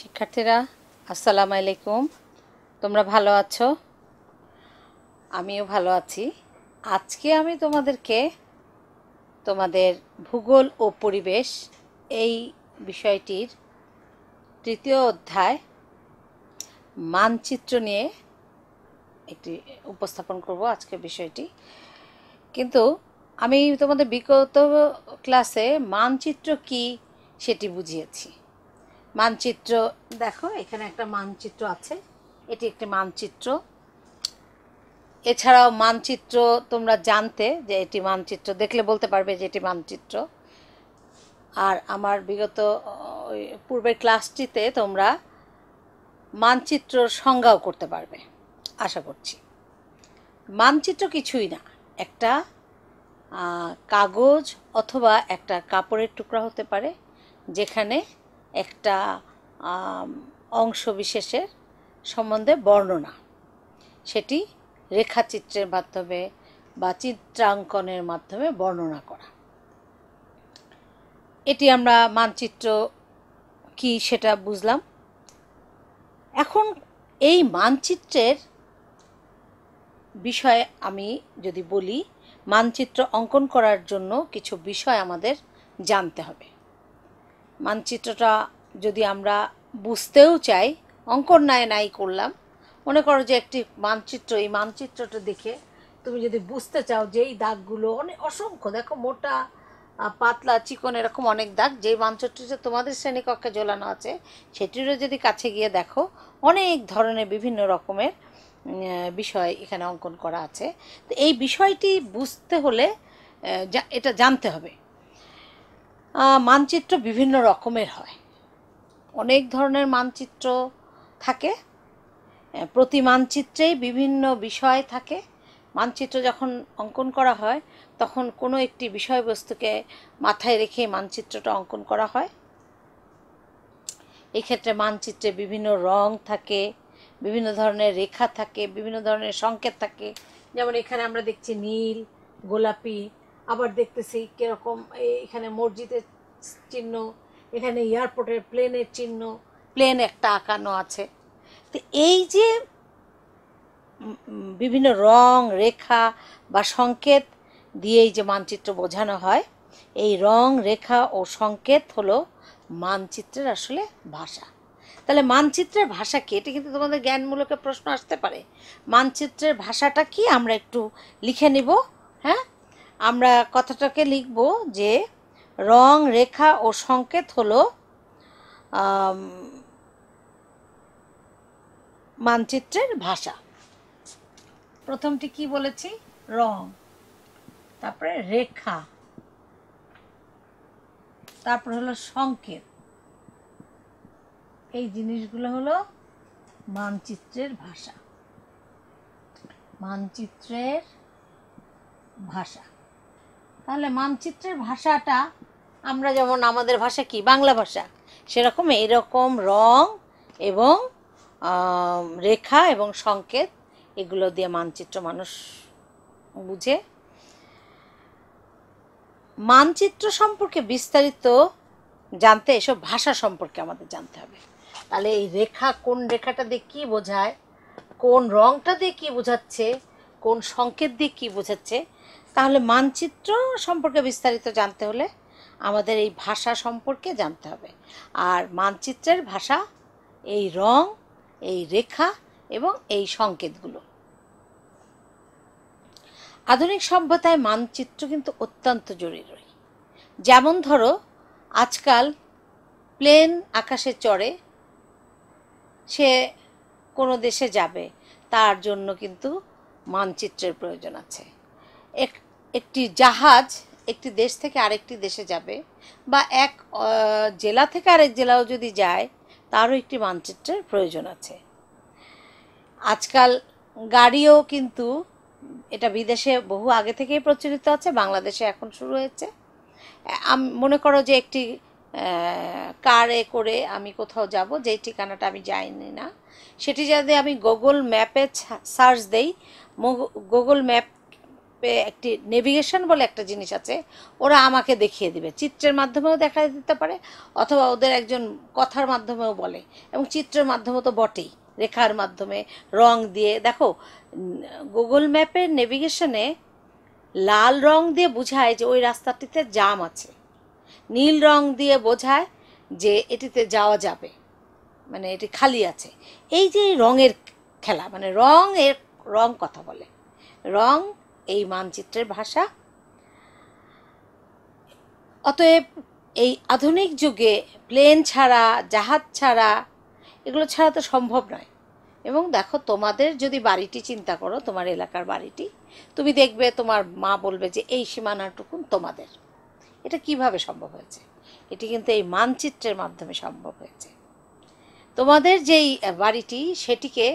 শিক্ষার্থীরা আসসালামু আলাইকুম তোমরা ভালো আছো আমিও ভালো আছি আজকে আমি তোমাদেরকে তোমাদের ভূগোল ও পরিবেশ এই বিষয়টির তৃতীয় অধ্যায় মানচিত্র নিয়ে একটি উপস্থাপন করব আজকে বিষয়টি কিন্তু আমি তোমাদের বিগত ক্লাসে মানচিত্র কি সেটি বুঝিয়েছি মানচিত্র দেখো এখানে একটা মানচিত্র আছে এটি একটি মানচিত্র এছাড়াও মানচিত্র তোমরা জানতে যে এটি মানচিত্র দেখলে বলতে পারবে যে এটি মানচিত্র আর আমার বিগত পূর্বের ক্লাসটিতে তোমরা মানচিত্র সংজ্ঞাও করতে পারবে আশা করছি মানচিত্র কিছুই না একটা কাগজ অথবা একটা কাপড়ের টুকরা হতে পারে যেখানে একটা অংশ বিশেষের সম্বন্ধে বর্ণনা সেটি রেখাচিত্রের মাধ্যমে বা চিত্রাঙ্কনের মাধ্যমে বর্ণনা করা এটি আমরা মানচিত্র কি সেটা বুঝলাম এখন এই মানচিত্রের বিষয়ে আমি যদি বলি মানচিত্র অঙ্কন করার জন্য কিছু বিষয় আমাদের জানতে হবে মানচিত্রটা যদি আমরা বুঝতেও চাই অঙ্কন নাই নাই করলাম মনে করো যে একটি মানচিত্র এই মানচিত্রটা দেখে তুমি যদি বুঝতে চাও যে এই দাগগুলো অনেক অসংখ্য দেখো মোটা পাতলা চিকন এরকম অনেক দাগ যেই মানচিত্রটা তোমাদের শ্রেণীকক্ষে ঝোলানো আছে সেটিরও যদি কাছে গিয়ে দেখো অনেক ধরনের বিভিন্ন রকমের বিষয় এখানে অঙ্কন করা আছে তো এই বিষয়টি বুঝতে হলে এটা জানতে হবে মানচিত্র বিভিন্ন রকমের হয় অনেক ধরনের মানচিত্র থাকে প্রতি মানচিত্রেই বিভিন্ন বিষয় থাকে মানচিত্র যখন অঙ্কন করা হয় তখন কোনো একটি বিষয়বস্তুকে মাথায় রেখে মানচিত্রটা অঙ্কন করা হয় এক্ষেত্রে মানচিত্রে বিভিন্ন রং থাকে বিভিন্ন ধরনের রেখা থাকে বিভিন্ন ধরনের সংকেত থাকে যেমন এখানে আমরা দেখছি নীল গোলাপি আবার দেখতেছি কীরকম এখানে মসজিদের চিহ্ন এখানে এয়ারপোর্টের প্লেনের চিহ্ন প্লেন একটা আঁকানো আছে তো এই যে বিভিন্ন রং রেখা বা সংকেত দিয়েই যে মানচিত্র বোঝানো হয় এই রং রেখা ও সংকেত হলো মানচিত্রের আসলে ভাষা তাহলে মানচিত্রের ভাষা কি এটা কিন্তু তোমাদের জ্ঞানমূলকের প্রশ্ন আসতে পারে মানচিত্রের ভাষাটা কি আমরা একটু লিখে নিব হ্যাঁ আমরা কথাটাকে লিখব যে রং রেখা ও সংকেত হলো মানচিত্রের ভাষা প্রথমটি কি বলেছি রং তারপরে রেখা তারপর হলো সংকেত এই জিনিসগুলো হলো মানচিত্রের ভাষা মানচিত্রের ভাষা তাহলে মানচিত্রের ভাষাটা আমরা যেমন আমাদের ভাষা কি বাংলা ভাষা সেরকম এরকম রং এবং রেখা এবং সংকেত এগুলো দিয়ে মানচিত্র মানুষ বুঝে মানচিত্র সম্পর্কে বিস্তারিত জানতে এসব ভাষা সম্পর্কে আমাদের জানতে হবে তাহলে এই রেখা কোন রেখাটা দিয়ে কী বোঝায় কোন রংটা দিয়ে কী বোঝাচ্ছে কোন সংকেত দিয়ে কী বোঝাচ্ছে তাহলে মানচিত্র সম্পর্কে বিস্তারিত জানতে হলে আমাদের এই ভাষা সম্পর্কে জানতে হবে আর মানচিত্রের ভাষা এই রং এই রেখা এবং এই সংকেতগুলো আধুনিক সভ্যতায় মানচিত্র কিন্তু অত্যন্ত জরুরি যেমন ধরো আজকাল প্লেন আকাশে চড়ে সে কোনো দেশে যাবে তার জন্য কিন্তু মানচিত্রের প্রয়োজন আছে এক একটি জাহাজ একটি দেশ থেকে আরেকটি দেশে যাবে বা এক জেলা থেকে আরেক জেলাও যদি যায় তারও একটি মানচিত্রের প্রয়োজন আছে আজকাল গাড়িও কিন্তু এটা বিদেশে বহু আগে থেকেই প্রচলিত আছে বাংলাদেশে এখন শুরু হয়েছে মনে করো যে একটি কারে করে আমি কোথাও যাব যেই ঠিকানাটা আমি যাইনি না সেটি যদি আমি গুগল ম্যাপে সার্চ দেই গুগল ম্যাপ একটি নেভিগেশন বলে একটা জিনিস আছে ওরা আমাকে দেখিয়ে দিবে চিত্রের মাধ্যমেও দেখা দিতে পারে অথবা ওদের একজন কথার মাধ্যমেও বলে এবং চিত্রের মাধ্যমে তো বটেই রেখার মাধ্যমে রং দিয়ে দেখো গুগল ম্যাপের নেভিগেশনে লাল রং দিয়ে বোঝায় যে ওই রাস্তাটিতে জাম আছে নীল রং দিয়ে বোঝায় যে এটিতে যাওয়া যাবে মানে এটি খালি আছে এই যে রঙের খেলা মানে রং এর রং কথা বলে রং এই মানচিত্রের ভাষা অতএব এই আধুনিক যুগে প্লেন ছাড়া জাহাজ ছাড়া এগুলো ছাড়া তো সম্ভব নয় এবং দেখো তোমাদের যদি বাড়িটি চিন্তা করো তোমার এলাকার বাড়িটি তুমি দেখবে তোমার মা বলবে যে এই সীমানাটুকুন তোমাদের এটা কিভাবে সম্ভব হয়েছে এটি কিন্তু এই মানচিত্রের মাধ্যমে সম্ভব হয়েছে তোমাদের যেই বাড়িটি সেটিকে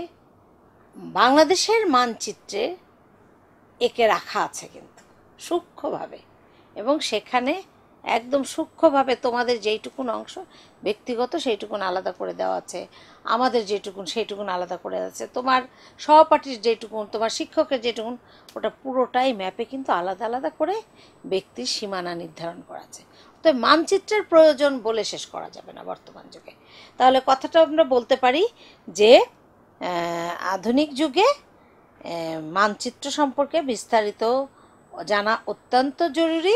বাংলাদেশের মানচিত্রে এঁকে রাখা আছে কিন্তু সূক্ষ্মভাবে এবং সেখানে একদম সূক্ষ্মভাবে তোমাদের যেইটুকুন অংশ ব্যক্তিগত সেইটুকুন আলাদা করে দেওয়া আছে আমাদের যেটুকুন সেইটুকুন আলাদা করে আছে তোমার সহপাঠীর যেটুকুন তোমার শিক্ষকের যেটুকুন ওটা পুরোটাই ম্যাপে কিন্তু আলাদা আলাদা করে ব্যক্তির সীমানা নির্ধারণ করা আছে তো মানচিত্রের প্রয়োজন বলে শেষ করা যাবে না বর্তমান যুগে তাহলে কথাটা আমরা বলতে পারি যে আধুনিক যুগে মানচিত্র সম্পর্কে বিস্তারিত জানা অত্যন্ত জরুরি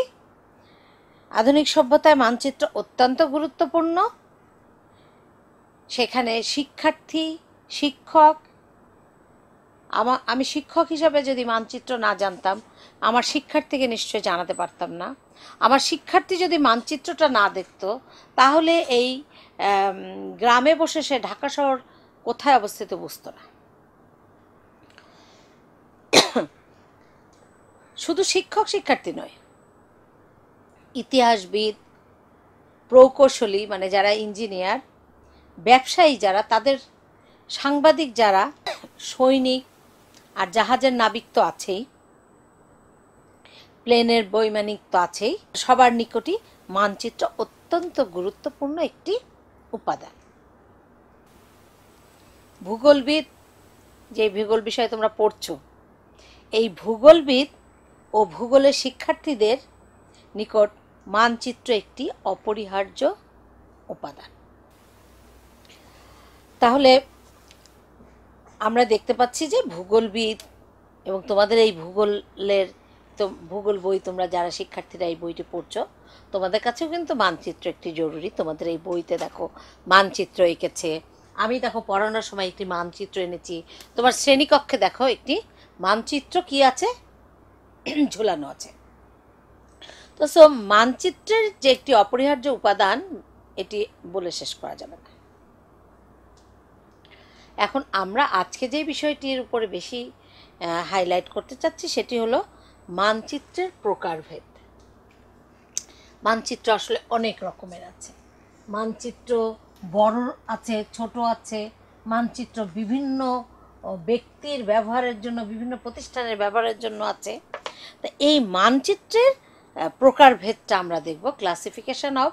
আধুনিক সভ্যতায় মানচিত্র অত্যন্ত গুরুত্বপূর্ণ সেখানে শিক্ষার্থী শিক্ষক আমা আমি শিক্ষক হিসাবে যদি মানচিত্র না জানতাম আমার শিক্ষার্থীকে নিশ্চয় জানাতে পারতাম না আমার শিক্ষার্থী যদি মানচিত্রটা না দেখত তাহলে এই গ্রামে বসে সে ঢাকা শহর কোথায় অবস্থিত বুঝত না শুধু শিক্ষক শিক্ষার্থী নয় ইতিহাসবিদ প্রকৌশলী মানে যারা ইঞ্জিনিয়ার ব্যবসায়ী যারা তাদের সাংবাদিক যারা সৈনিক আর জাহাজের নাবিক তো আছেই প্লেনের বৈমানিক তো আছেই সবার নিকটই মানচিত্র অত্যন্ত গুরুত্বপূর্ণ একটি উপাদান ভূগোলবিদ যে ভূগোল বিষয়ে তোমরা পড়ছো এই ভূগোলবিদ ও ভূগোলের শিক্ষার্থীদের নিকট মানচিত্র একটি অপরিহার্য উপাদান তাহলে আমরা দেখতে পাচ্ছি যে ভূগোলবিদ এবং তোমাদের এই ভূগোলের তো ভূগোল বই তোমরা যারা শিক্ষার্থীরা এই বইটি পড়ছো তোমাদের কাছেও কিন্তু মানচিত্র একটি জরুরি তোমাদের এই বইতে দেখো মানচিত্র এঁকেছে আমি দেখো পড়ানোর সময় একটি মানচিত্র এনেছি তোমার শ্রেণীকক্ষে দেখো একটি মানচিত্র কি আছে ঝোলানো আছে তো সো মানচিত্রের যে একটি অপরিহার্য উপাদান এটি বলে শেষ করা যাবে না এখন আমরা আজকে যে বিষয়টির উপরে বেশি হাইলাইট করতে চাচ্ছি সেটি হলো মানচিত্রের প্রকারভেদ মানচিত্র আসলে অনেক রকমের আছে মানচিত্র বড় আছে ছোট আছে মানচিত্র বিভিন্ন ব্যক্তির ব্যবহারের জন্য বিভিন্ন প্রতিষ্ঠানের ব্যবহারের জন্য আছে তা এই মানচিত্রের প্রকারভেদটা আমরা দেখব ক্লাসিফিকেশান অফ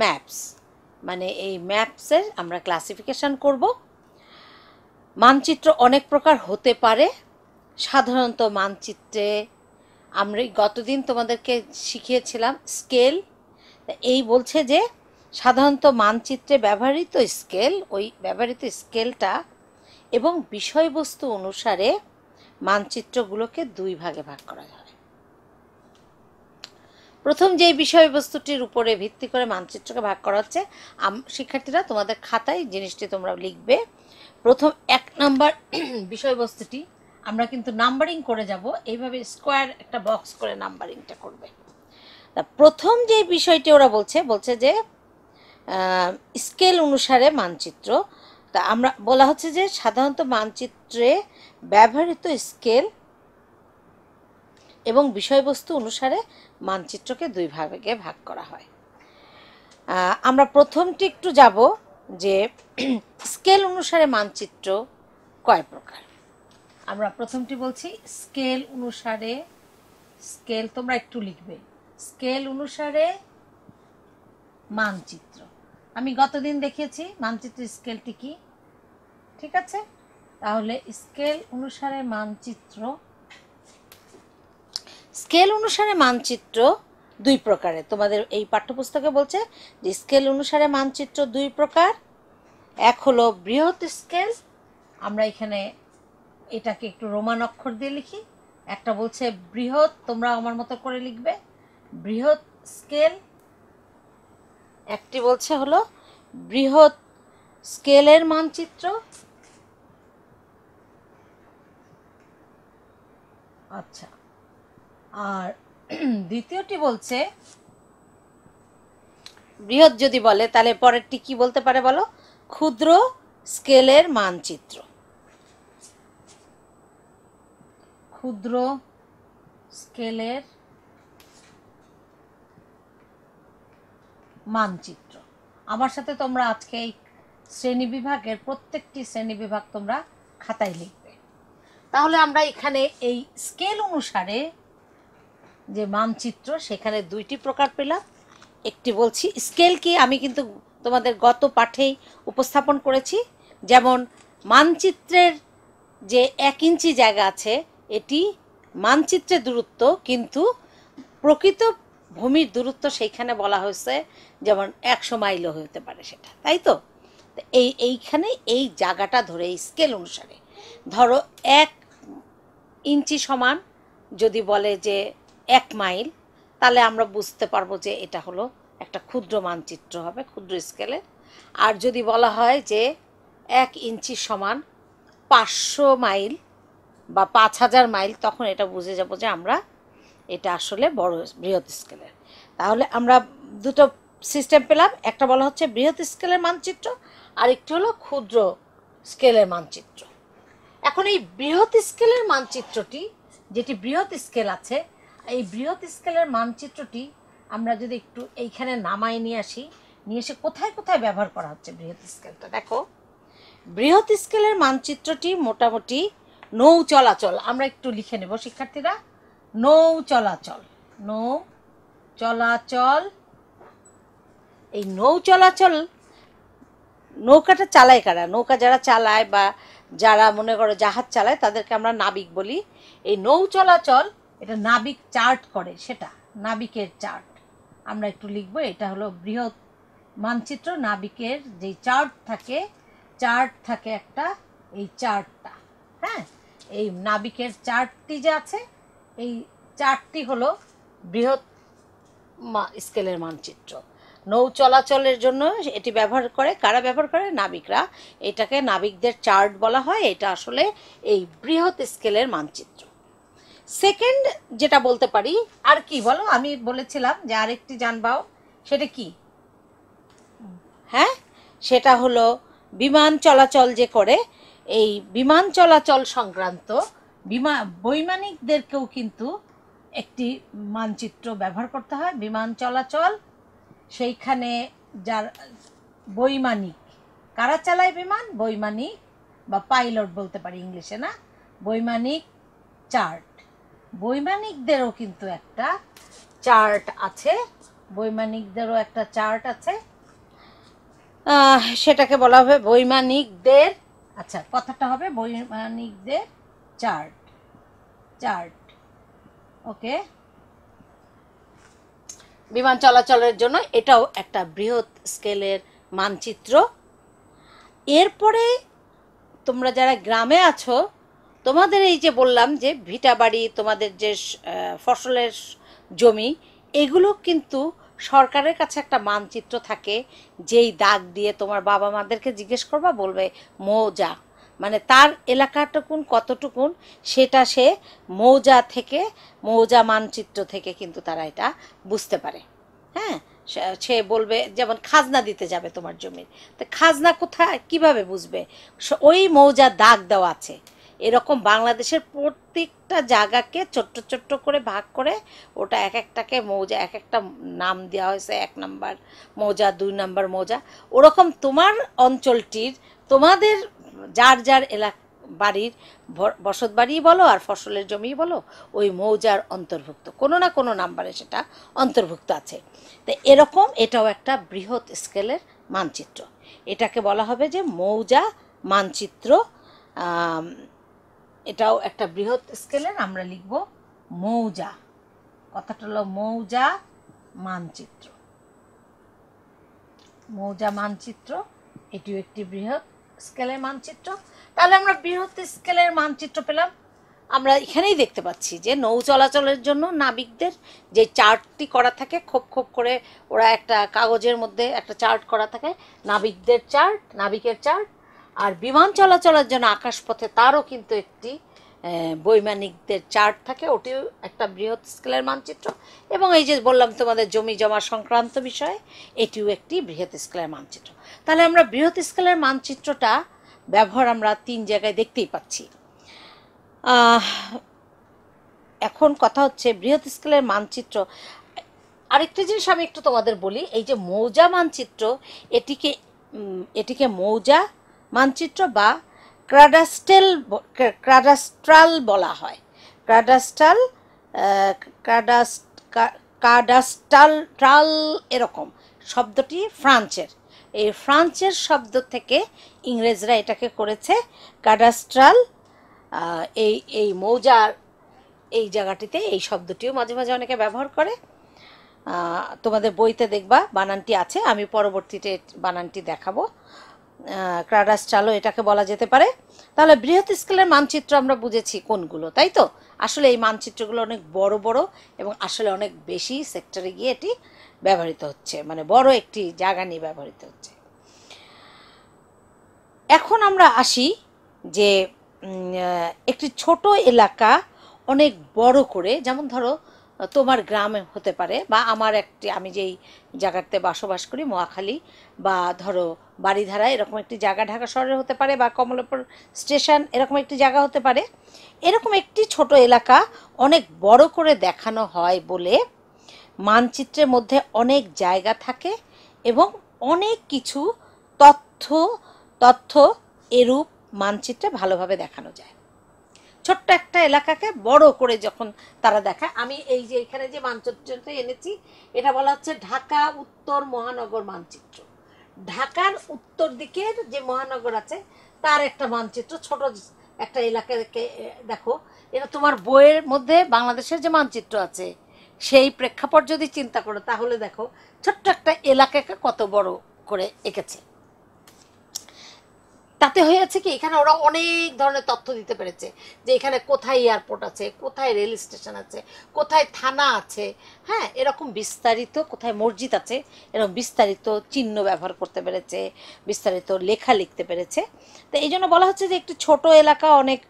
ম্যাপস মানে এই ম্যাপসের আমরা ক্লাসিফিকেশান করব মানচিত্র অনেক প্রকার হতে পারে সাধারণত মানচিত্রে আমরা গতদিন তোমাদেরকে শিখিয়েছিলাম স্কেল এই বলছে যে সাধারণত মানচিত্রে ব্যবহৃত স্কেল ওই ব্যবহৃত স্কেলটা এবং বিষয়বস্তু অনুসারে মানচিত্রগুলোকে দুই ভাগে ভাগ করা যায় প্রথম যেই বিষয়বস্তুটির উপরে ভিত্তি করে মানচিত্রকে ভাগ করা হচ্ছে শিক্ষার্থীরা তোমাদের খাতায় জিনিসটি তোমরা লিখবে প্রথম এক নাম্বার বিষয়বস্তুটি আমরা কিন্তু নাম্বারিং করে যাব এইভাবে স্কোয়ার একটা বক্স করে নাম্বারিংটা করবে তা প্রথম যে বিষয়টি ওরা বলছে বলছে যে স্কেল অনুসারে মানচিত্র তা আমরা বলা হচ্ছে যে সাধারণত মানচিত্রে ব্যবহৃত স্কেল এবং বিষয়বস্তু অনুসারে মানচিত্রকে দুই ভাগে ভাগ করা হয় আমরা প্রথমটি একটু যাব যে স্কেল অনুসারে মানচিত্র কয় প্রকার আমরা প্রথমটি বলছি স্কেল অনুসারে স্কেল তোমরা একটু লিখবে স্কেল অনুসারে মানচিত্র আমি গতদিন দেখিয়েছি মানচিত্রের স্কেলটি কি ঠিক আছে তাহলে স্কেল অনুসারে মানচিত্র স্কেল অনুসারে মানচিত্র দুই প্রকারে তোমাদের এই পাঠ্যপুস্তকে বলছে যে স্কেল অনুসারে মানচিত্র দুই প্রকার এক হলো বৃহৎ স্কেল আমরা এখানে এটাকে একটু রোমান অক্ষর দিয়ে লিখি একটা বলছে বৃহৎ তোমরা আমার মতো করে লিখবে বৃহৎ স্কেল একটি বলছে হলো বৃহৎ স্কেলের মানচিত্র আচ্ছা আর দ্বিতীয়টি বলছে বৃহৎ যদি বলে তাহলে পরেরটি কি বলতে পারে বলো ক্ষুদ্র স্কেলের মানচিত্র ক্ষুদ্র স্কেলের মানচিত্র আমার সাথে তোমরা আজকে এই শ্রেণী বিভাগের প্রত্যেকটি শ্রেণী বিভাগ তোমরা খাতায় লিখবে তাহলে আমরা এখানে এই স্কেল অনুসারে যে মানচিত্র সেখানে দুইটি প্রকার পেলাম একটি বলছি স্কেল কি আমি কিন্তু তোমাদের গত পাঠেই উপস্থাপন করেছি যেমন মানচিত্রের যে এক ইঞ্চি জায়গা আছে এটি মানচিত্রের দূরত্ব কিন্তু প্রকৃত ভূমির দূরত্ব সেইখানে বলা হয়েছে যেমন একশো মাইলও হতে পারে সেটা তাই তো এই এইখানে এই জায়গাটা ধরে এই স্কেল অনুসারে ধরো এক ইঞ্চি সমান যদি বলে যে এক মাইল তাহলে আমরা বুঝতে পারবো যে এটা হলো একটা ক্ষুদ্র মানচিত্র হবে ক্ষুদ্র স্কেলে আর যদি বলা হয় যে এক ইঞ্চি সমান পাঁচশো মাইল বা পাঁচ হাজার মাইল তখন এটা বুঝে যাব যে আমরা এটা আসলে বড় বৃহৎ স্কেলের তাহলে আমরা দুটো সিস্টেম পেলাম একটা বলা হচ্ছে বৃহৎ স্কেলের মানচিত্র আর একটি হলো ক্ষুদ্র স্কেলের মানচিত্র এখন এই বৃহৎ স্কেলের মানচিত্রটি যেটি বৃহৎ স্কেল আছে এই বৃহৎ স্কেলের মানচিত্রটি আমরা যদি একটু এইখানে নামায় নিয়ে আসি নিয়ে এসে কোথায় কোথায় ব্যবহার করা হচ্ছে বৃহৎ স্কেলটা দেখো বৃহৎ স্কেলের মানচিত্রটি মোটামুটি নৌ চলাচল আমরা একটু লিখে নেব শিক্ষার্থীরা নৌ চলাচল নৌ চলাচল এই নৌ চলাচল নৌকাটা চালায় কারা নৌকা যারা চালায় বা যারা মনে করো জাহাজ চালায় তাদেরকে আমরা নাবিক বলি এই নৌ চলাচল এটা নাবিক চার্ট করে সেটা নাবিকের চার্ট আমরা একটু লিখব এটা হলো বৃহৎ মানচিত্র নাবিকের যেই চার্ট থাকে চার্ট থাকে একটা এই চার্টটা হ্যাঁ এই নাবিকের চার্টটি যে আছে এই চার্টটি হলো বৃহৎ স্কেলের মানচিত্র নৌ চলাচলের জন্য এটি ব্যবহার করে কারা ব্যবহার করে নাবিকরা এটাকে নাবিকদের চার্ট বলা হয় এটা আসলে এই বৃহৎ স্কেলের মানচিত্র সেকেন্ড যেটা বলতে পারি আর কি বলো আমি বলেছিলাম যে আরেকটি যানবাহন সেটা কি হ্যাঁ সেটা হলো বিমান চলাচল যে করে এই বিমান চলাচল সংক্রান্ত বিমা বৈমানিকদেরকেও কিন্তু একটি মানচিত্র ব্যবহার করতে হয় বিমান চলাচল সেইখানে যার বৈমানিক কারা চালায় বিমান বৈমানিক বা পাইলট বলতে পারি ইংলিশে না বৈমানিক চার্ট বৈমানিকদেরও কিন্তু একটা চার্ট আছে বৈমানিকদেরও একটা চার্ট আছে সেটাকে বলা হবে বৈমানিকদের আচ্ছা কথাটা হবে বৈমানিকদের চার্ট চার্ট ওকে বিমান চলাচলের জন্য এটাও একটা বৃহৎ স্কেলের মানচিত্র এরপরে তোমরা যারা গ্রামে আছো তোমাদের এই যে বললাম যে ভিটা বাড়ি তোমাদের যে ফসলের জমি এগুলো কিন্তু সরকারের কাছে একটা মানচিত্র থাকে যেই দাগ দিয়ে তোমার বাবা মাদেরকে জিজ্ঞেস করবা বলবে মৌজা মানে তার এলাকাটুকুন কতটুকুন সেটা সে মৌজা থেকে মৌজা মানচিত্র থেকে কিন্তু তারা এটা বুঝতে পারে হ্যাঁ সে বলবে যেমন খাজনা দিতে যাবে তোমার জমির তো খাজনা কোথায় কিভাবে বুঝবে ওই মৌজা দাগ দেওয়া আছে এরকম বাংলাদেশের প্রত্যেকটা জায়গাকে ছোট্ট ছোট্ট করে ভাগ করে ওটা এক একটাকে মৌজা এক একটা নাম দেওয়া হয়েছে এক নাম্বার মৌজা দুই নাম্বার মৌজা ওরকম তোমার অঞ্চলটির তোমাদের যার যার এলাকা বাড়ির বসত বাড়ি বলো আর ফসলের জমি বলো ওই মৌজার অন্তর্ভুক্ত কোনো না কোনো নাম্বারে সেটা অন্তর্ভুক্ত আছে তো এরকম এটাও একটা বৃহৎ স্কেলের মানচিত্র এটাকে বলা হবে যে মৌজা মানচিত্র এটাও একটা বৃহৎ স্কেলের আমরা লিখব মৌজা কথাটা হলো মৌজা মানচিত্র মৌজা মানচিত্র এটিও একটি বৃহৎ স্কেলের মানচিত্র তাহলে আমরা বৃহৎ স্কেলের মানচিত্র পেলাম আমরা এখানেই দেখতে পাচ্ছি যে নৌ চলাচলের জন্য নাবিকদের যে চার্টটি করা থাকে খোপ খোপ করে ওরা একটা কাগজের মধ্যে একটা চার্ট করা থাকে নাবিকদের চার্ট নাবিকের চার্ট আর বিমান চলাচলের জন্য আকাশপথে তারও কিন্তু একটি বৈমানিকদের চার্ট থাকে ওটিও একটা বৃহৎ স্কেলের মানচিত্র এবং এই যে বললাম তোমাদের জমি জমা সংক্রান্ত বিষয়ে এটিও একটি বৃহৎ স্কেলের মানচিত্র তাহলে আমরা বৃহৎ স্কেলের মানচিত্রটা ব্যবহার আমরা তিন জায়গায় দেখতেই পাচ্ছি এখন কথা হচ্ছে বৃহৎ স্কেলের মানচিত্র আরেকটি জিনিস আমি একটু তোমাদের বলি এই যে মৌজা মানচিত্র এটিকে এটিকে মৌজা মানচিত্র বা ক্রাডাস্টেল ক্রাডাস্ট্রাল বলা হয় ক্রাডাস্টাল কাডাস্টাল ট্রাল এরকম শব্দটি ফ্রান্সের এই ফ্রান্সের শব্দ থেকে ইংরেজরা এটাকে করেছে কাডাস্ট্রাল এই এই মৌজার এই জায়গাটিতে এই শব্দটিও মাঝে মাঝে অনেকে ব্যবহার করে তোমাদের বইতে দেখবা বানানটি আছে আমি পরবর্তীতে বানানটি দেখাবো ক্রাডাস চালো এটাকে বলা যেতে পারে তাহলে বৃহৎ স্কেলের মানচিত্র আমরা বুঝেছি কোনগুলো তাই তো আসলে এই মানচিত্রগুলো অনেক বড় বড় এবং আসলে অনেক বেশি সেক্টরে গিয়ে এটি ব্যবহৃত হচ্ছে মানে বড় একটি জায়গা নিয়ে ব্যবহৃত হচ্ছে এখন আমরা আসি যে একটি ছোট এলাকা অনেক বড় করে যেমন ধরো তোমার গ্রামে হতে পারে বা আমার একটি আমি যেই জায়গাতে বসবাস করি মোয়াখালী বা ধরো বাড়িধারা এরকম একটি জায়গা ঢাকা শহরে হতে পারে বা কমলাপুর স্টেশন এরকম একটি জায়গা হতে পারে এরকম একটি ছোট এলাকা অনেক বড় করে দেখানো হয় বলে মানচিত্রের মধ্যে অনেক জায়গা থাকে এবং অনেক কিছু তথ্য তথ্য এরূপ মানচিত্রে ভালোভাবে দেখানো যায় ছোট্ট একটা এলাকাকে বড় করে যখন তারা দেখায় আমি এই যে এখানে যে মানচিত্রটা এনেছি এটা বলা হচ্ছে ঢাকা উত্তর মহানগর মানচিত্র ঢাকার উত্তর দিকের যে মহানগর আছে তার একটা মানচিত্র ছোট একটা এলাকাকে দেখো এটা তোমার বইয়ের মধ্যে বাংলাদেশের যে মানচিত্র আছে সেই প্রেক্ষাপট যদি চিন্তা করো তাহলে দেখো ছোট্ট একটা এলাকাকে কত বড় করে এঁকেছে তাতে হয়েছে কি এখানে ওরা অনেক ধরনের তথ্য দিতে পেরেছে যে এখানে কোথায় এয়ারপোর্ট আছে কোথায় রেল স্টেশন আছে কোথায় থানা আছে হ্যাঁ এরকম বিস্তারিত কোথায় মসজিদ আছে এরকম বিস্তারিত চিহ্ন ব্যবহার করতে পেরেছে বিস্তারিত লেখা লিখতে পেরেছে তো এই জন্য বলা হচ্ছে যে একটু ছোট এলাকা অনেক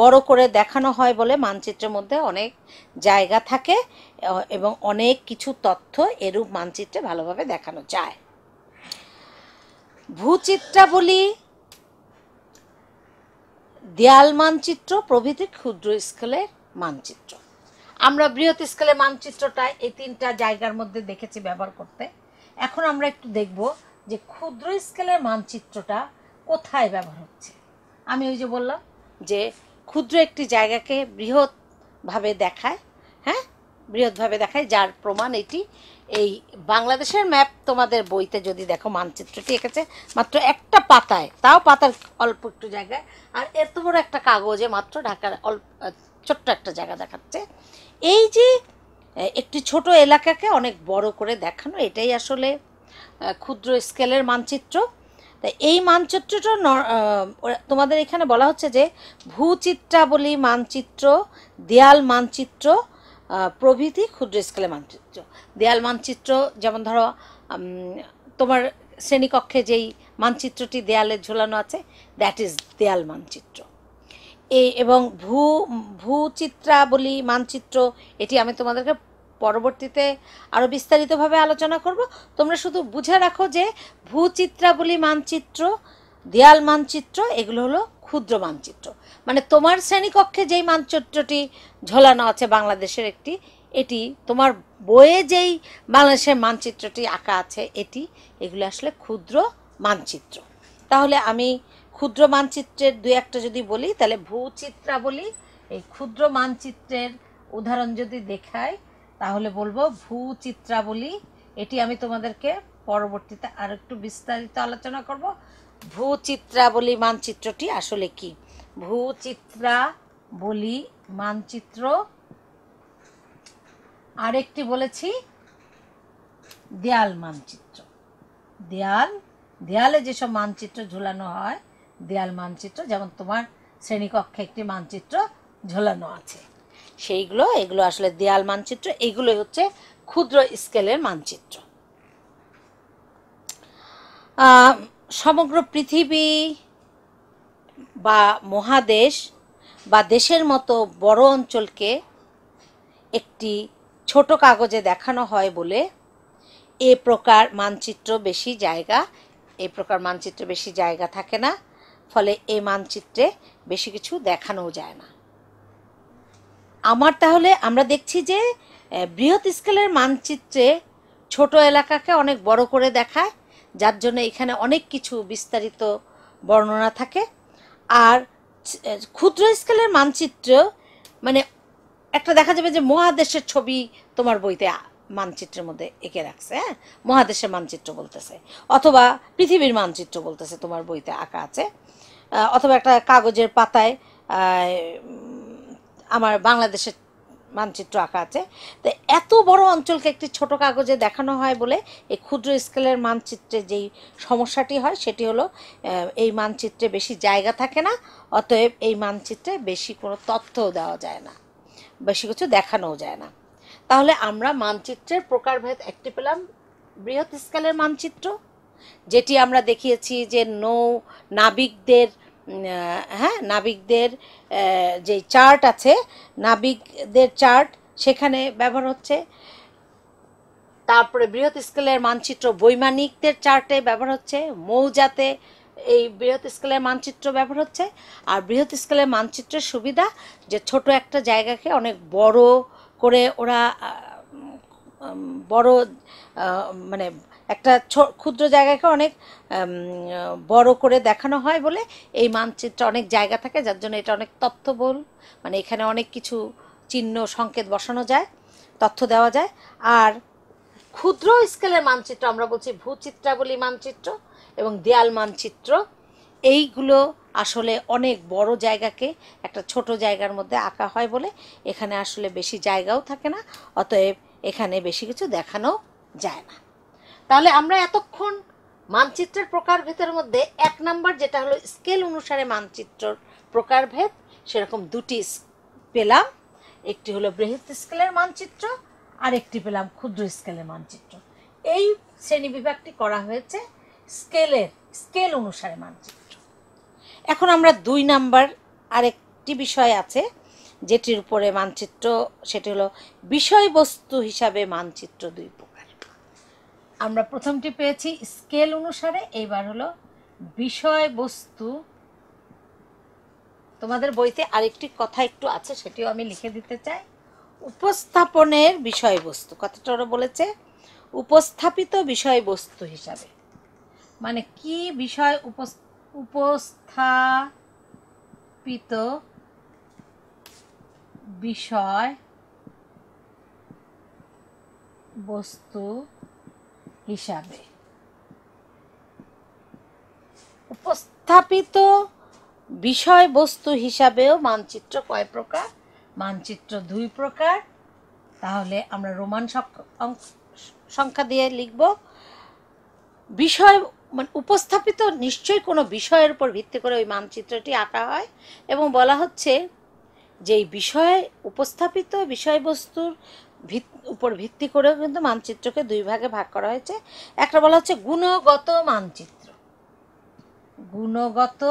বড় করে দেখানো হয় বলে মানচিত্রের মধ্যে অনেক জায়গা থাকে এবং অনেক কিছু তথ্য এরূপ মানচিত্রে ভালোভাবে দেখানো যায় ভূচিত্রাবলী দেয়াল মানচিত্র প্রভৃতি ক্ষুদ্র স্কেলে মানচিত্র আমরা বৃহৎ স্কেলে মানচিত্রটা এই তিনটা জায়গার মধ্যে দেখেছি ব্যবহার করতে এখন আমরা একটু দেখব যে ক্ষুদ্র স্কেলের মানচিত্রটা কোথায় ব্যবহার হচ্ছে আমি ওই যে বললাম যে ক্ষুদ্র একটি জায়গাকে বৃহৎভাবে দেখায় হ্যাঁ বৃহৎভাবে দেখায় যার প্রমাণ এটি এই বাংলাদেশের ম্যাপ তোমাদের বইতে যদি দেখো মানচিত্রটি এঁকেছে মাত্র একটা পাতায় তাও পাতার অল্প একটু জায়গায় আর এত বড় একটা কাগজে মাত্র ঢাকার অল্প ছোট্ট একটা জায়গা দেখাচ্ছে এই যে একটি ছোট এলাকাকে অনেক বড় করে দেখানো এটাই আসলে ক্ষুদ্র স্কেলের মানচিত্র তা এই মানচিত্রটা তোমাদের এখানে বলা হচ্ছে যে ভূচিত্রাবলী মানচিত্র দেয়াল মানচিত্র প্রভৃতি ক্ষুদ্র স্কেলে মানচিত্র দেয়াল মানচিত্র যেমন ধরো তোমার শ্রেণীকক্ষে যেই মানচিত্রটি দেয়ালে ঝোলানো আছে দ্যাট ইজ দেয়াল মানচিত্র এই এবং ভূ ভূচিত্রাবলী মানচিত্র এটি আমি তোমাদেরকে পরবর্তীতে আরও বিস্তারিতভাবে আলোচনা করব তোমরা শুধু বুঝে রাখো যে ভূচিত্রাবলী মানচিত্র দেয়াল মানচিত্র এগুলো হলো ক্ষুদ্র মানচিত্র মানে তোমার শ্রেণীকক্ষে যেই মানচিত্রটি ঝোলানো আছে বাংলাদেশের একটি এটি তোমার বইয়ে যেই বাংলাদেশের মানচিত্রটি আঁকা আছে এটি এগুলো আসলে ক্ষুদ্র মানচিত্র তাহলে আমি ক্ষুদ্র মানচিত্রের দু একটা যদি বলি তাহলে ভূচিত্রা বলি এই ক্ষুদ্র মানচিত্রের উদাহরণ যদি দেখাই তাহলে বলবো ভূচিত্রা বলি এটি আমি তোমাদেরকে পরবর্তীতে আর একটু বিস্তারিত আলোচনা করব ভূচিত্রাবলী মানচিত্রটি আসলে কী ভূচিত্রা বলি মানচিত্র আরেকটি বলেছি দেয়াল মানচিত্র দেয়াল দেয়ালে যেসব মানচিত্র ঝোলানো হয় দেয়াল মানচিত্র যেমন তোমার শ্রেণীকক্ষে একটি মানচিত্র ঝোলানো আছে সেইগুলো এগুলো আসলে দেয়াল মানচিত্র এগুলো হচ্ছে ক্ষুদ্র স্কেলের মানচিত্র সমগ্র পৃথিবী বা মহাদেশ বা দেশের মতো বড় অঞ্চলকে একটি ছোট কাগজে দেখানো হয় বলে এ প্রকার মানচিত্র বেশি জায়গা এ প্রকার মানচিত্র বেশি জায়গা থাকে না ফলে এই মানচিত্রে বেশি কিছু দেখানোও যায় না আমার তাহলে আমরা দেখছি যে বৃহৎ স্কেলের মানচিত্রে ছোট এলাকাকে অনেক বড় করে দেখায় যার জন্য এখানে অনেক কিছু বিস্তারিত বর্ণনা থাকে আর ক্ষুদ্র স্কেলের মানচিত্র মানে একটা দেখা যাবে যে মহাদেশের ছবি তোমার বইতে মানচিত্রের মধ্যে এঁকে রাখছে হ্যাঁ মহাদেশের মানচিত্র বলতেছে অথবা পৃথিবীর মানচিত্র বলতেছে তোমার বইতে আঁকা আছে অথবা একটা কাগজের পাতায় আমার বাংলাদেশের মানচিত্র আঁকা আছে তো এত বড় অঞ্চলকে একটি ছোট কাগজে দেখানো হয় বলে এই ক্ষুদ্র স্কেলের মানচিত্রে যেই সমস্যাটি হয় সেটি হলো এই মানচিত্রে বেশি জায়গা থাকে না অতএব এই মানচিত্রে বেশি কোনো তথ্যও দেওয়া যায় না বেশি কিছু দেখানোও যায় না তাহলে আমরা মানচিত্রের প্রকারভেদ একটি পেলাম বৃহৎ স্কেলের মানচিত্র যেটি আমরা দেখিয়েছি যে নৌ নাবিকদের হ্যাঁ নাবিকদের যে চার্ট আছে নাবিকদের চার্ট সেখানে ব্যবহার হচ্ছে তারপরে বৃহৎ স্কেলের মানচিত্র বৈমানিকদের চার্টে ব্যবহার হচ্ছে মৌজাতে এই বৃহৎ স্কেলের মানচিত্র ব্যবহার হচ্ছে আর বৃহৎ স্কেলের মানচিত্রের সুবিধা যে ছোট একটা জায়গাকে অনেক বড় করে ওরা বড় মানে একটা ক্ষুদ্র জায়গাকে অনেক বড় করে দেখানো হয় বলে এই মানচিত্রে অনেক জায়গা থাকে যার জন্য এটা অনেক তথ্যবহুল মানে এখানে অনেক কিছু চিহ্ন সংকেত বসানো যায় তথ্য দেওয়া যায় আর ক্ষুদ্র স্কেলের মানচিত্র আমরা বলছি ভূচিত্রাবলী মানচিত্র এবং দেয়াল মানচিত্র এইগুলো আসলে অনেক বড় জায়গাকে একটা ছোট জায়গার মধ্যে আঁকা হয় বলে এখানে আসলে বেশি জায়গাও থাকে না অতএব এখানে বেশি কিছু দেখানো যায় না তাহলে আমরা এতক্ষণ মানচিত্রের প্রকারভেদের মধ্যে এক নাম্বার যেটা হলো স্কেল অনুসারে মানচিত্রর প্রকারভেদ সেরকম দুটি পেলাম একটি হলো বৃহৎ স্কেলের মানচিত্র আর একটি পেলাম ক্ষুদ্র স্কেলের মানচিত্র এই শ্রেণী বিভাগটি করা হয়েছে স্কেলের স্কেল অনুসারে মানচিত্র এখন আমরা দুই নাম্বার আরেকটি বিষয় আছে যেটির উপরে মানচিত্র সেটি হলো বিষয়বস্তু হিসাবে মানচিত্র দুই আমরা প্রথমটি পেয়েছি স্কেল অনুসারে এইবার হলো বিষয়বস্তু তোমাদের বইতে আরেকটি কথা একটু আছে সেটিও আমি লিখে দিতে চাই উপস্থাপনের বিষয়বস্তু কথাটা ওরা বলেছে উপস্থাপিত বিষয়বস্তু হিসাবে মানে কি বিষয় উপস্থাপিত বিষয় বস্তু হিসাবে উপস্থাপিত বিষয়বস্তু হিসাবেও মানচিত্র কয় প্রকার মানচিত্র দুই প্রকার তাহলে আমরা রোমান সংখ্যা দিয়ে লিখব বিষয় মানে উপস্থাপিত নিশ্চয়ই কোনো বিষয়ের উপর ভিত্তি করে ওই মানচিত্রটি আঁকা হয় এবং বলা হচ্ছে যে বিষয়ে উপস্থাপিত বিষয়বস্তুর উপর ভিত্তি করেও কিন্তু মানচিত্রকে দুই ভাগে ভাগ করা হয়েছে একটা বলা হচ্ছে গুণগত মানচিত্র গুণগত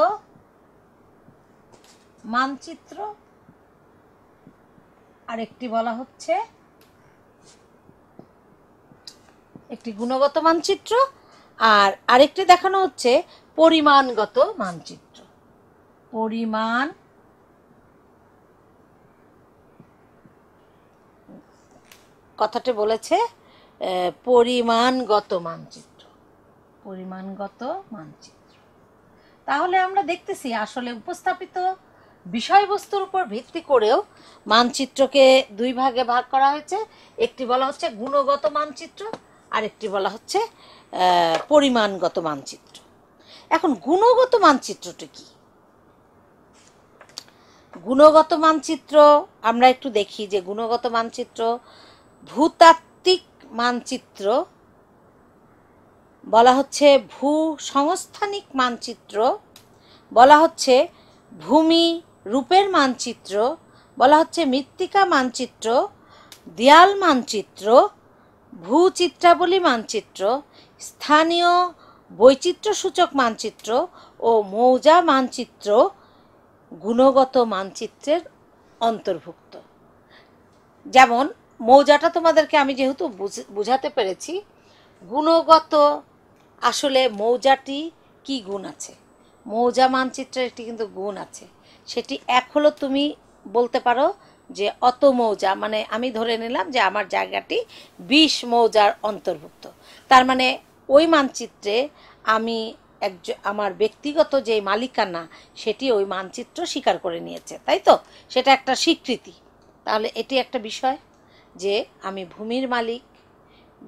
মানচিত্র আর একটি বলা হচ্ছে একটি গুণগত মানচিত্র আর আরেকটি দেখানো হচ্ছে পরিমাণগত মানচিত্র পরিমাণ কথাটি বলেছে পরিমাণগত মানচিত্র পরিমাণগত মানচিত্র তাহলে আমরা দেখতেছি আসলে উপস্থাপিত বিষয়বস্তুর উপর ভিত্তি করেও মানচিত্রকে দুই ভাগে ভাগ করা হয়েছে একটি বলা হচ্ছে গুণগত মানচিত্র আর একটি বলা হচ্ছে পরিমাণগত মানচিত্র এখন গুণগত মানচিত্রটি কি গুণগত মানচিত্র আমরা একটু দেখি যে গুণগত মানচিত্র ভূতাত্ত্বিক মানচিত্র বলা হচ্ছে ভূ সংস্থানিক মানচিত্র বলা হচ্ছে ভূমি রূপের মানচিত্র বলা হচ্ছে মৃত্তিকা মানচিত্র দেয়াল মানচিত্র ভূচিত্রাবলী মানচিত্র স্থানীয় বৈচিত্র্যসূচক মানচিত্র ও মৌজা মানচিত্র গুণগত মানচিত্রের অন্তর্ভুক্ত যেমন মৌজাটা তোমাদেরকে আমি যেহেতু বুঝাতে পেরেছি গুণগত আসলে মৌজাটি কি গুণ আছে মৌজা মানচিত্রের একটি কিন্তু গুণ আছে সেটি এক হলো তুমি বলতে পারো যে অত মৌজা মানে আমি ধরে নিলাম যে আমার জায়গাটি বিশ মৌজার অন্তর্ভুক্ত তার মানে ওই মানচিত্রে আমি একজন আমার ব্যক্তিগত যে মালিকানা সেটি ওই মানচিত্র স্বীকার করে নিয়েছে তাই তো সেটা একটা স্বীকৃতি তাহলে এটি একটা বিষয় যে আমি ভূমির মালিক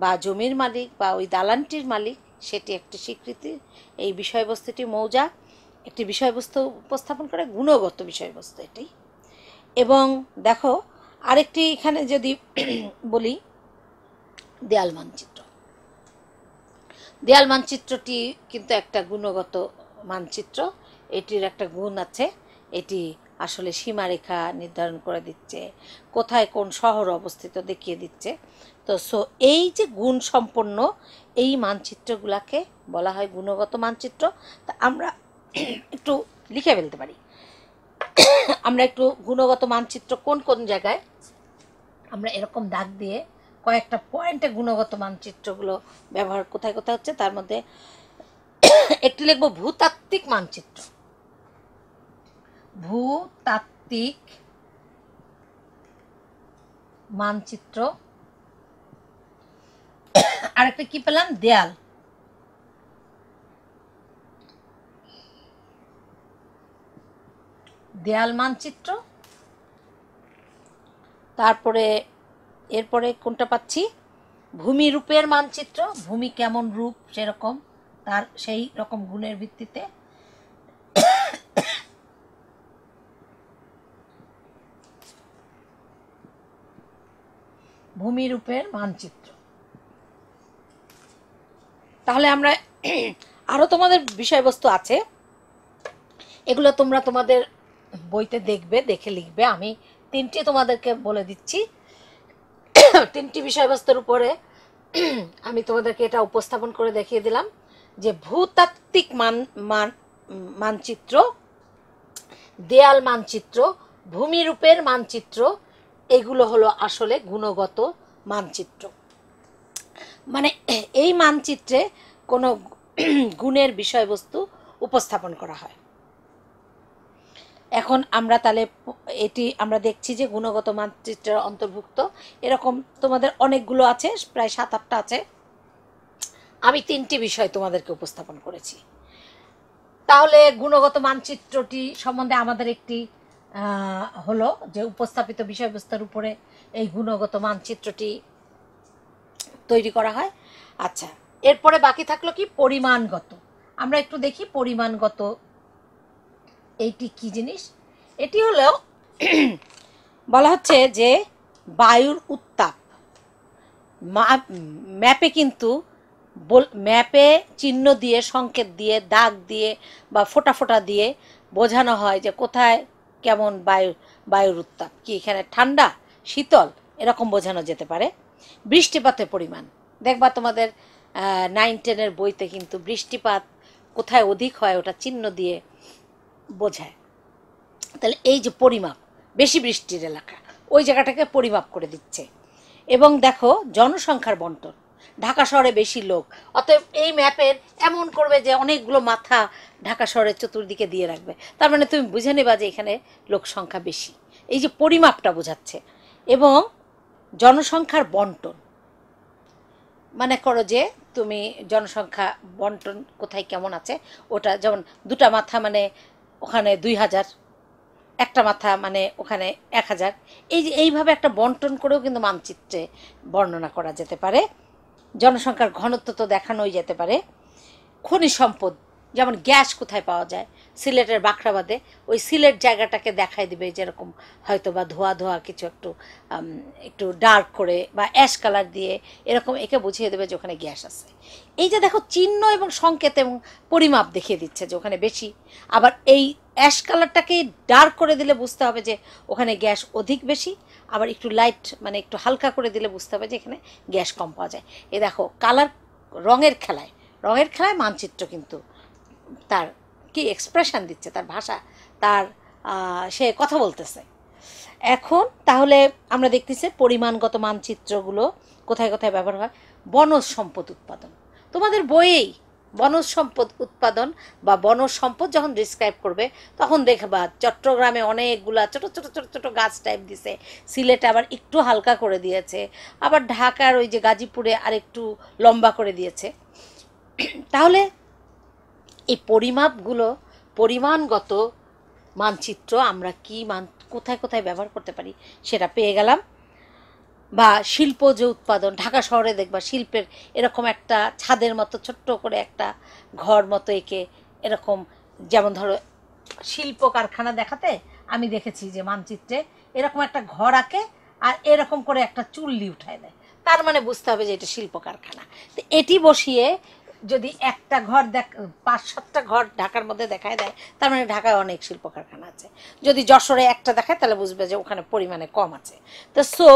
বা জমির মালিক বা ওই দালানটির মালিক সেটি একটি স্বীকৃতি এই বিষয়বস্তুটি মৌজা একটি বিষয়বস্তু উপস্থাপন করে গুণগত বিষয়বস্তু এটি এবং দেখো আরেকটি এখানে যদি বলি দেয়াল মানচিত্র দেয়াল মানচিত্রটি কিন্তু একটা গুণগত মানচিত্র এটির একটা গুণ আছে এটি আসলে সীমারেখা নির্ধারণ করে দিচ্ছে কোথায় কোন শহর অবস্থিত দেখিয়ে দিচ্ছে তো সো এই যে গুণ সম্পন্ন এই মানচিত্রগুলাকে বলা হয় গুণগত মানচিত্র তা আমরা একটু লিখে ফেলতে পারি আমরা একটু গুণগত মানচিত্র কোন কোন জায়গায় আমরা এরকম দাগ দিয়ে কয়েকটা পয়েন্টে গুণগত মানচিত্রগুলো ব্যবহার কোথায় কোথায় হচ্ছে তার মধ্যে একটি লিখব ভূতাত্ত্বিক মানচিত্র ভূতাত্ত্বিক মানচিত্র আরেকটা কি পেলাম দেয়াল দেয়াল মানচিত্র তারপরে এরপরে কোনটা পাচ্ছি ভূমি রূপের মানচিত্র ভূমি কেমন রূপ সেরকম তার সেই রকম গুণের ভিত্তিতে ভূমিরূপের মানচিত্র তাহলে আমরা আরও তোমাদের বিষয়বস্তু আছে এগুলো তোমরা তোমাদের বইতে দেখবে দেখে লিখবে আমি তিনটি তোমাদেরকে বলে দিচ্ছি তিনটি বিষয়বস্তুর উপরে আমি তোমাদেরকে এটা উপস্থাপন করে দেখিয়ে দিলাম যে ভূতাত্ত্বিক মান মান মানচিত্র দেয়াল মানচিত্র ভূমিরূপের মানচিত্র এগুলো হলো আসলে গুণগত মানচিত্র মানে এই মানচিত্রে কোনো গুণের বিষয়বস্তু উপস্থাপন করা হয় এখন আমরা তাহলে এটি আমরা দেখছি যে গুণগত মানচিত্রের অন্তর্ভুক্ত এরকম তোমাদের অনেকগুলো আছে প্রায় সাত আটটা আছে আমি তিনটি বিষয় তোমাদেরকে উপস্থাপন করেছি তাহলে গুণগত মানচিত্রটি সম্বন্ধে আমাদের একটি হলো যে উপস্থাপিত বিষয়বস্তুর উপরে এই গুণগত মানচিত্রটি তৈরি করা হয় আচ্ছা এরপরে বাকি থাকলো কি পরিমাণগত আমরা একটু দেখি পরিমাণগত এইটি কি জিনিস এটি হলো বলা হচ্ছে যে বায়ুর উত্তাপ ম্যাপে কিন্তু ম্যাপে চিহ্ন দিয়ে সংকেত দিয়ে দাগ দিয়ে বা ফোটা ফোটা দিয়ে বোঝানো হয় যে কোথায় কেমন বায়ু বায়ুর উত্তাপ কি এখানে ঠান্ডা শীতল এরকম বোঝানো যেতে পারে বৃষ্টিপাতের পরিমাণ দেখবা তোমাদের নাইন টেনের বইতে কিন্তু বৃষ্টিপাত কোথায় অধিক হয় ওটা চিহ্ন দিয়ে বোঝায় তাহলে এই যে পরিমাপ বেশি বৃষ্টির এলাকা ওই জায়গাটাকে পরিমাপ করে দিচ্ছে এবং দেখো জনসংখ্যার বন্টন ঢাকা শহরে বেশি লোক অতএব এই ম্যাপের এমন করবে যে অনেকগুলো মাথা ঢাকা শহরের চতুর্দিকে দিয়ে রাখবে তার মানে তুমি বুঝে নেবা যে এখানে লোক সংখ্যা বেশি এই যে পরিমাপটা বোঝাচ্ছে এবং জনসংখ্যার বন্টন মানে করো যে তুমি জনসংখ্যা বন্টন কোথায় কেমন আছে ওটা যেমন দুটা মাথা মানে ওখানে দুই হাজার একটা মাথা মানে ওখানে এক হাজার এই যে এইভাবে একটা বন্টন করেও কিন্তু মানচিত্রে বর্ণনা করা যেতে পারে জনসংখ্যার ঘনত্ব তো দেখানোই যেতে পারে খনি সম্পদ যেমন গ্যাস কোথায় পাওয়া যায় সিলেটের বাখরাবাদে ওই সিলেট জায়গাটাকে দেখাই দিবে যেরকম হয়তো বা ধোয়া ধোয়া কিছু একটু একটু ডার্ক করে বা অ্যাশ কালার দিয়ে এরকম একে বুঝিয়ে দেবে যে ওখানে গ্যাস আছে এই যে দেখো চিহ্ন এবং সংকেত এবং পরিমাপ দেখিয়ে দিচ্ছে যে ওখানে বেশি আবার এই অ্যাশ কালারটাকে ডার্ক করে দিলে বুঝতে হবে যে ওখানে গ্যাস অধিক বেশি আবার একটু লাইট মানে একটু হালকা করে দিলে বুঝতে হবে যে এখানে গ্যাস কম পাওয়া যায় এ দেখো কালার রঙের খেলায় রঙের খেলায় মানচিত্র কিন্তু তার কি এক্সপ্রেশন দিচ্ছে তার ভাষা তার সে কথা বলতেছে এখন তাহলে আমরা দেখতেছি পরিমাণগত মানচিত্রগুলো কোথায় কোথায় ব্যবহার হয় বনজ সম্পদ উৎপাদন তোমাদের বইয়েই বনজ সম্পদ উৎপাদন বা বনজ সম্পদ যখন ডিসক্রাইব করবে তখন দেখবা চট্টগ্রামে অনেকগুলা ছোট ছোট ছোট ছোট গাছ টাইপ দিছে সিলেট আবার একটু হালকা করে দিয়েছে আবার ঢাকার ওই যে গাজীপুরে আর একটু লম্বা করে দিয়েছে তাহলে এই পরিমাপগুলো পরিমাণগত মানচিত্র আমরা কি মান কোথায় কোথায় ব্যবহার করতে পারি সেটা পেয়ে গেলাম বা শিল্প যে উৎপাদন ঢাকা শহরে দেখবা শিল্পের এরকম একটা ছাদের মতো ছোট্ট করে একটা ঘর মতো একে এরকম যেমন ধরো শিল্প কারখানা দেখাতে আমি দেখেছি যে মানচিত্রে এরকম একটা ঘর আঁকে আর এরকম করে একটা চুল্লি উঠায় দেয় তার মানে বুঝতে হবে যে এটা শিল্প কারখানা তো এটি বসিয়ে যদি একটা ঘর দেখ পাঁচ সাতটা ঘর ঢাকার মধ্যে দেখায় দেয় তার মানে ঢাকায় অনেক শিল্প কারখানা আছে যদি যশোরে একটা দেখায় তাহলে বুঝবে যে ওখানে পরিমাণে কম আছে তো সো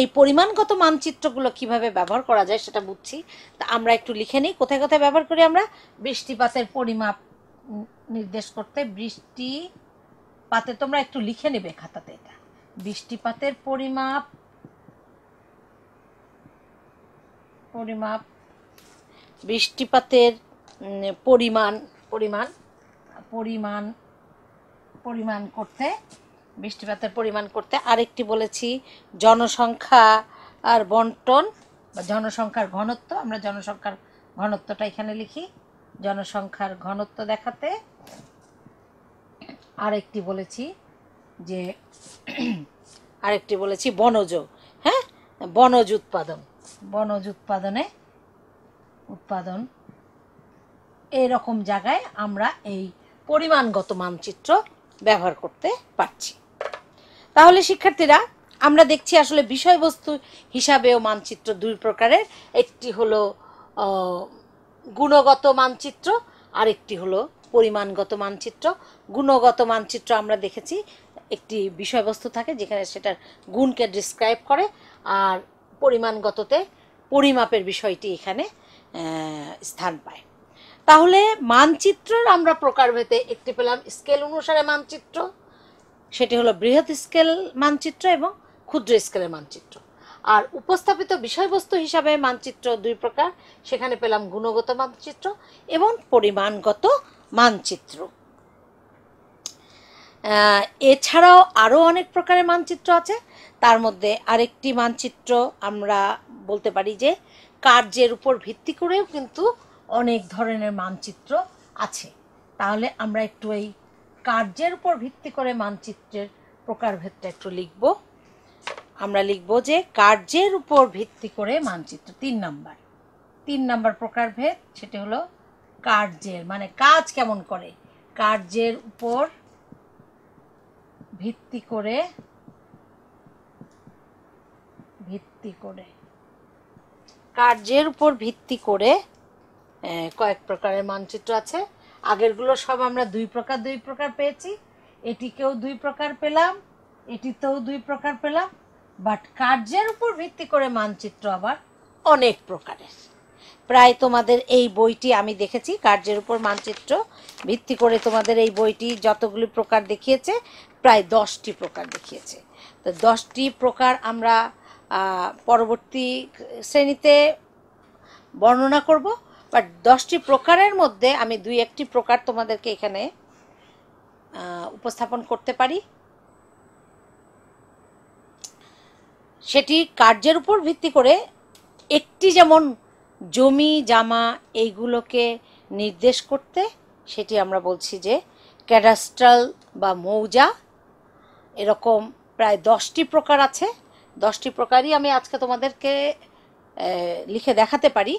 এই পরিমাণগত মানচিত্রগুলো কিভাবে ব্যবহার করা যায় সেটা বুঝছি তা আমরা একটু লিখে নিই কোথায় কোথায় ব্যবহার করি আমরা বৃষ্টিপাতের পরিমাপ নির্দেশ করতে বৃষ্টিপাতে তোমরা একটু লিখে নেবে খাতাতে এটা বৃষ্টিপাতের পরিমাপ পরিমাপ বৃষ্টিপাতের পরিমাণ পরিমাণ পরিমাণ পরিমাণ করতে বৃষ্টিপাতের পরিমাণ করতে আরেকটি বলেছি জনসংখ্যা আর বন্টন বা জনসংখ্যার ঘনত্ব আমরা জনসংখ্যার ঘনত্বটা এখানে লিখি জনসংখ্যার ঘনত্ব দেখাতে আরেকটি বলেছি যে আরেকটি বলেছি বনজ হ্যাঁ বনজ উৎপাদন বনজ উৎপাদনে উৎপাদন এই রকম জায়গায় আমরা এই পরিমাণগত মানচিত্র ব্যবহার করতে পারছি তাহলে শিক্ষার্থীরা আমরা দেখছি আসলে বিষয়বস্তু হিসাবেও মানচিত্র দুই প্রকারের একটি হলো গুণগত মানচিত্র আর একটি হলো পরিমাণগত মানচিত্র গুণগত মানচিত্র আমরা দেখেছি একটি বিষয়বস্তু থাকে যেখানে সেটার গুণকে ডিসক্রাইব করে আর পরিমাণগততে পরিমাপের বিষয়টি এখানে স্থান পায় তাহলে মানচিত্রের আমরা প্রকারভেদে একটি পেলাম স্কেল অনুসারে মানচিত্র সেটি হলো বৃহৎ স্কেল মানচিত্র এবং ক্ষুদ্র স্কেলের মানচিত্র আর উপস্থাপিত বিষয়বস্তু হিসাবে মানচিত্র দুই প্রকার সেখানে পেলাম গুণগত মানচিত্র এবং পরিমাণগত মানচিত্র এছাড়াও আরও অনেক প্রকারের মানচিত্র আছে তার মধ্যে আরেকটি মানচিত্র আমরা বলতে পারি যে কার্যের উপর ভিত্তি করেও কিন্তু অনেক ধরনের মানচিত্র আছে তাহলে আমরা একটু এই কার্যের উপর ভিত্তি করে মানচিত্রের প্রকারভেদটা একটু লিখব আমরা লিখব যে কার্যের উপর ভিত্তি করে মানচিত্র তিন নাম্বার তিন নাম্বার প্রকারভেদ সেটি হলো কার্যের মানে কাজ কেমন করে কার্যের উপর ভিত্তি করে ভিত্তি করে কার্যের উপর ভিত্তি করে কয়েক প্রকারের মানচিত্র আছে আগেরগুলো সব আমরা দুই প্রকার দুই প্রকার পেয়েছি এটিকেও দুই প্রকার পেলাম এটিতেও দুই প্রকার পেলাম বাট কার্যের উপর ভিত্তি করে মানচিত্র আবার অনেক প্রকারের প্রায় তোমাদের এই বইটি আমি দেখেছি কার্যের উপর মানচিত্র ভিত্তি করে তোমাদের এই বইটি যতগুলি প্রকার দেখিয়েছে প্রায় দশটি প্রকার দেখিয়েছে তো দশটি প্রকার আমরা পরবর্তী শ্রেণীতে বর্ণনা করব বাট দশটি প্রকারের মধ্যে আমি দুই একটি প্রকার তোমাদেরকে এখানে উপস্থাপন করতে পারি সেটি কার্যের উপর ভিত্তি করে একটি যেমন জমি জামা এইগুলোকে নির্দেশ করতে সেটি আমরা বলছি যে ক্যাডাস্ট্রাল বা মৌজা এরকম প্রায় দশটি প্রকার আছে দশটি প্রকারই আমি আজকে তোমাদেরকে লিখে দেখাতে পারি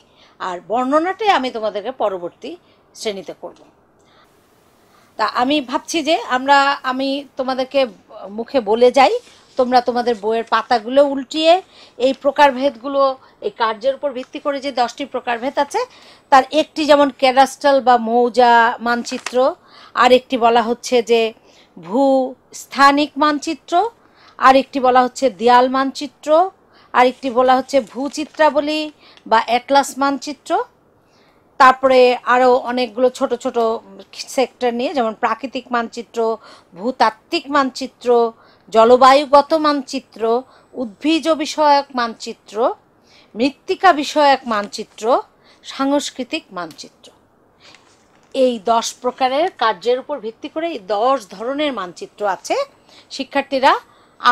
আর বর্ণনাটাই আমি তোমাদেরকে পরবর্তী শ্রেণীতে করব তা আমি ভাবছি যে আমরা আমি তোমাদেরকে মুখে বলে যাই তোমরা তোমাদের বইয়ের পাতাগুলো উল্টিয়ে এই প্রকারভেদগুলো এই কার্যের উপর ভিত্তি করে যে দশটি প্রকারভেদ আছে তার একটি যেমন ক্যাডাস্টাল বা মৌজা মানচিত্র আর একটি বলা হচ্ছে যে ভূ স্থানিক মানচিত্র আর একটি বলা হচ্ছে দেয়াল মানচিত্র আর একটি বলা হচ্ছে ভূচিত্রাবলী বা অ্যাটলাস মানচিত্র তারপরে আরও অনেকগুলো ছোট ছোট সেক্টর নিয়ে যেমন প্রাকৃতিক মানচিত্র ভূতাত্ত্বিক মানচিত্র জলবায়ুগত মানচিত্র উদ্ভিজ বিষয়ক মানচিত্র মৃত্তিকা বিষয়ক মানচিত্র সাংস্কৃতিক মানচিত্র এই দশ প্রকারের কার্যের উপর ভিত্তি করে এই দশ ধরনের মানচিত্র আছে শিক্ষার্থীরা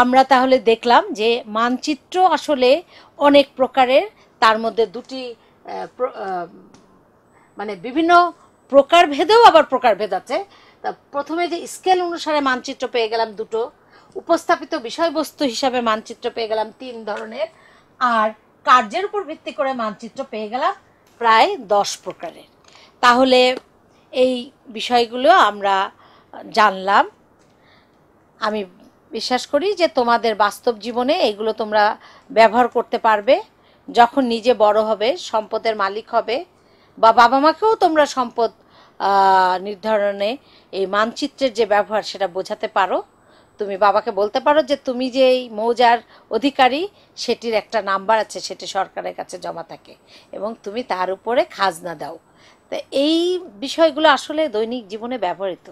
আমরা তাহলে দেখলাম যে মানচিত্র আসলে অনেক প্রকারের তার মধ্যে দুটি মানে বিভিন্ন প্রকার ভেদেও আবার প্রকারভেদ আছে তা প্রথমে যে স্কেল অনুসারে মানচিত্র পেয়ে গেলাম দুটো উপস্থাপিত বিষয়বস্তু হিসাবে মানচিত্র পেয়ে গেলাম তিন ধরনের আর কার্যের উপর ভিত্তি করে মানচিত্র পেয়ে গেলাম প্রায় দশ প্রকারের তাহলে এই বিষয়গুলো আমরা জানলাম আমি বিশ্বাস করি যে তোমাদের বাস্তব জীবনে এগুলো তোমরা ব্যবহার করতে পারবে যখন নিজে বড় হবে সম্পদের মালিক হবে বা বাবা মাকেও তোমরা সম্পদ নির্ধারণে এই মানচিত্রের যে ব্যবহার সেটা বোঝাতে পারো তুমি বাবাকে বলতে পারো যে তুমি যে এই মৌজার অধিকারী সেটির একটা নাম্বার আছে সেটি সরকারের কাছে জমা থাকে এবং তুমি তার উপরে খাজনা দাও তা এই বিষয়গুলো আসলে দৈনিক জীবনে ব্যবহৃত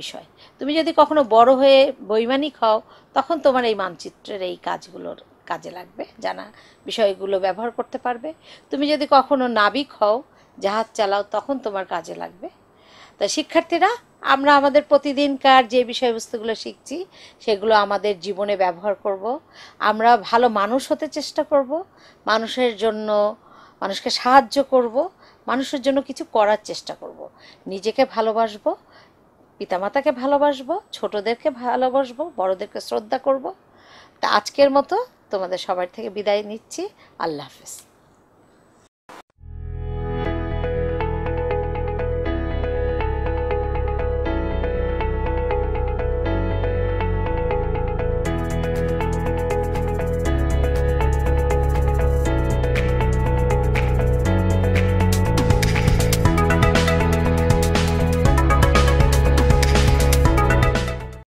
বিষয় তুমি যদি কখনো বড় হয়ে বৈমানিক হও তখন তোমার এই মানচিত্রের এই কাজগুলোর কাজে লাগবে জানা বিষয়গুলো ব্যবহার করতে পারবে তুমি যদি কখনো নাবিক হও জাহাজ চালাও তখন তোমার কাজে লাগবে তা শিক্ষার্থীরা আমরা আমাদের প্রতিদিনকার যে বিষয়বস্তুগুলো শিখছি সেগুলো আমাদের জীবনে ব্যবহার করব। আমরা ভালো মানুষ হতে চেষ্টা করব। মানুষের জন্য মানুষকে সাহায্য করব। মানুষের জন্য কিছু করার চেষ্টা করব। নিজেকে ভালোবাসবো পিতামাতাকে ভালোবাসবো ছোটদেরকে ভালোবাসবো বড়দেরকে শ্রদ্ধা করব তা আজকের মতো তোমাদের সবার থেকে বিদায় নিচ্ছি আল্লাহ হাফেজ